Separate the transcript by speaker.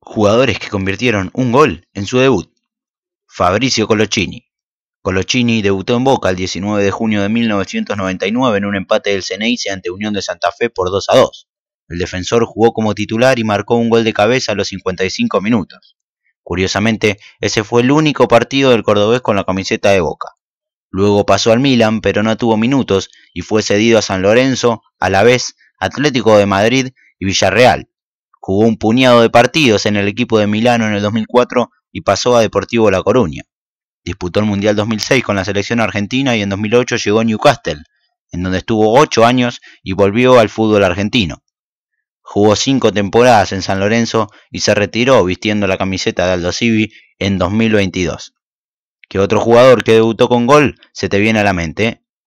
Speaker 1: jugadores que convirtieron un gol en su debut. Fabricio Colocini. Colocini debutó en Boca el 19 de junio de 1999 en un empate del Ceneice ante Unión de Santa Fe por 2 a 2. El defensor jugó como titular y marcó un gol de cabeza a los 55 minutos. Curiosamente, ese fue el único partido del cordobés con la camiseta de Boca. Luego pasó al Milan, pero no tuvo minutos y fue cedido a San Lorenzo, a la vez Atlético de Madrid y Villarreal. Jugó un puñado de partidos en el equipo de Milano en el 2004 y pasó a Deportivo La Coruña. Disputó el Mundial 2006 con la selección argentina y en 2008 llegó a Newcastle, en donde estuvo 8 años y volvió al fútbol argentino. Jugó 5 temporadas en San Lorenzo y se retiró vistiendo la camiseta de Aldo en 2022. ¿Qué otro jugador que debutó con gol se te viene a la mente? Eh?